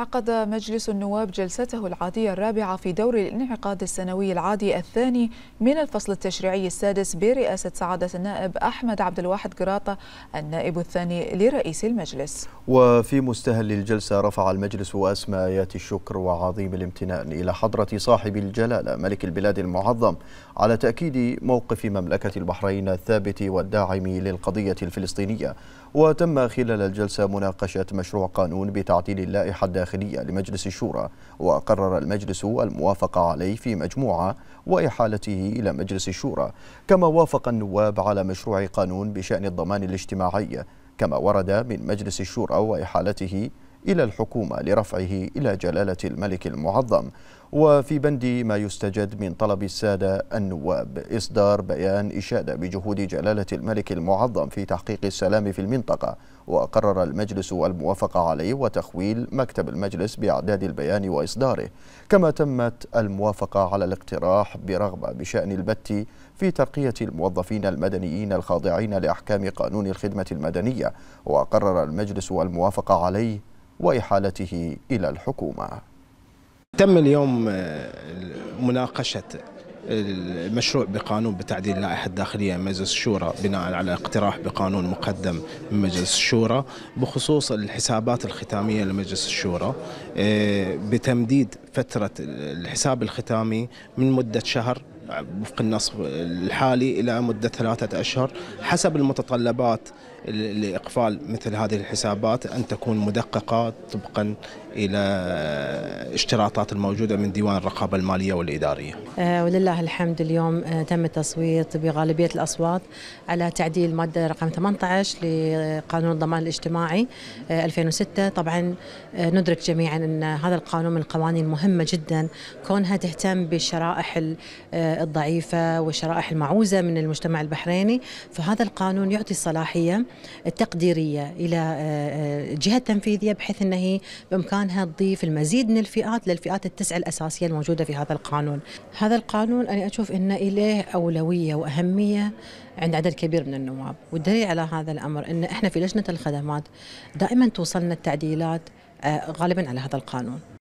عقد مجلس النواب جلسته العادية الرابعة في دور الانعقاد السنوي العادي الثاني من الفصل التشريعي السادس برئاسة سعادة النائب أحمد عبد الواحد قراطة النائب الثاني لرئيس المجلس وفي مستهل الجلسة رفع المجلس أسمايات الشكر وعظيم الامتنان إلى حضرة صاحب الجلالة ملك البلاد المعظم على تأكيد موقف مملكة البحرين الثابت والداعم للقضية الفلسطينية وتم خلال الجلسة مناقشة مشروع قانون بتعديل اللائحة الداخلية الداخلية لمجلس الشورى وقرر المجلس الموافقة عليه في مجموعة وإحالته إلى مجلس الشورى كما وافق النواب على مشروع قانون بشأن الضمان الاجتماعي كما ورد من مجلس الشورى وإحالته إلى الحكومة لرفعه إلى جلالة الملك المعظم وفي بند ما يستجد من طلب السادة النواب إصدار بيان إشادة بجهود جلالة الملك المعظم في تحقيق السلام في المنطقة وقرر المجلس الموافقة عليه وتخويل مكتب المجلس بإعداد البيان وإصداره كما تمت الموافقة على الاقتراح برغبة بشأن البت في ترقية الموظفين المدنيين الخاضعين لأحكام قانون الخدمة المدنية وقرر المجلس الموافقة عليه وإحالته إلى الحكومة تم اليوم آه، مناقشة المشروع بقانون بتعديل اللائحة الداخلية مجلس الشورى بناء على اقتراح بقانون مقدم من مجلس الشورى بخصوص الحسابات الختامية لمجلس الشورى آه، بتمديد فترة الحساب الختامي من مدة شهر وفق النص الحالي إلى مدة ثلاثة أشهر حسب المتطلبات لإقفال مثل هذه الحسابات أن تكون مدققة طبقا إلى اشتراطات الموجودة من ديوان الرقابة المالية والإدارية آه، ولله الحمد اليوم آه، تم التصويت بغالبية الأصوات على تعديل مادة رقم 18 لقانون الضمان الاجتماعي 2006 آه، طبعا ندرك جميعا أن هذا القانون من القوانين المهمة جدا كونها تهتم بشرائح الضعيفة والشرائح المعوزة من المجتمع البحريني فهذا القانون يعطي الصلاحية التقديرية إلى الجهة آه، آه، التنفيذية بحيث أن هي بإمكانها تضيف المزيد من الفئات للفئات التسع الأساسية الموجودة في هذا القانون هذا القانون أنا أشوف أن إليه أولوية وأهمية عند عدد كبير من النواب والدليل على هذا الأمر أن إحنا في لجنة الخدمات دائما توصلنا التعديلات آه، غالبا على هذا القانون